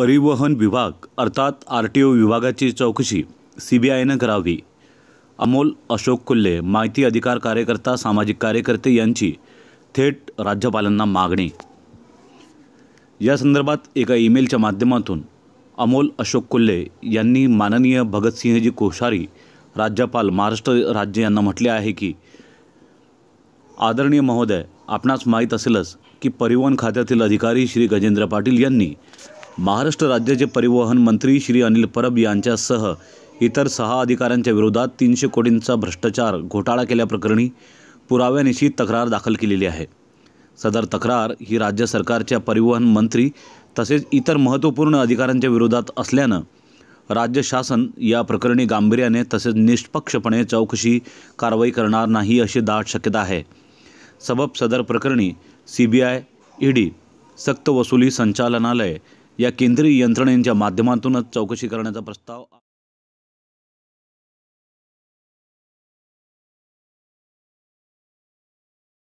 परिवहन विभाग अर्थात आर टी ओ विभागाची चौकशी सीबीआयनं करावी अमोल अशोक कुल्ले माहिती अधिकार कार्यकर्ता सामाजिक कार्यकर्ते यांची थेट राज्यपालांना मागणी या संदर्भात एका ईमेलच्या माध्यमातून अमोल अशोक कुल्ले यांनी माननीय भगतसिंहजी कोश्यारी राज्यपाल महाराष्ट्र राज्य यांना म्हटले आहे की आदरणीय महोदय आपणास माहीत असेलच की परिवहन खात्यातील अधिकारी श्री गजेंद्र पाटील यांनी महाराष्ट्र राज्याचे परिवहन मंत्री श्री अनिल परब यांच्यासह इतर सहा अधिकाऱ्यांच्या विरोधात तीनशे कोटींचा भ्रष्टाचार घोटाळा केल्याप्रकरणी पुराव्यानिशी तक्रार दाखल केलेली आहे सदर तक्रार ही राज्य सरकारच्या परिवहन मंत्री तसेच इतर महत्त्वपूर्ण अधिकाऱ्यांच्या विरोधात असल्यानं राज्य शासन या प्रकरणी गांभीर्याने तसेच निष्पक्षपणे चौकशी कारवाई करणार नाही अशी दाट शक्यता आहे सबब सदर प्रकरणी C B I E D सक्तवसुली संचालनालय या केंद्रीय यंत्रणेच्या माध्यमातूनच चौकशी करण्याचा प्रस्ताव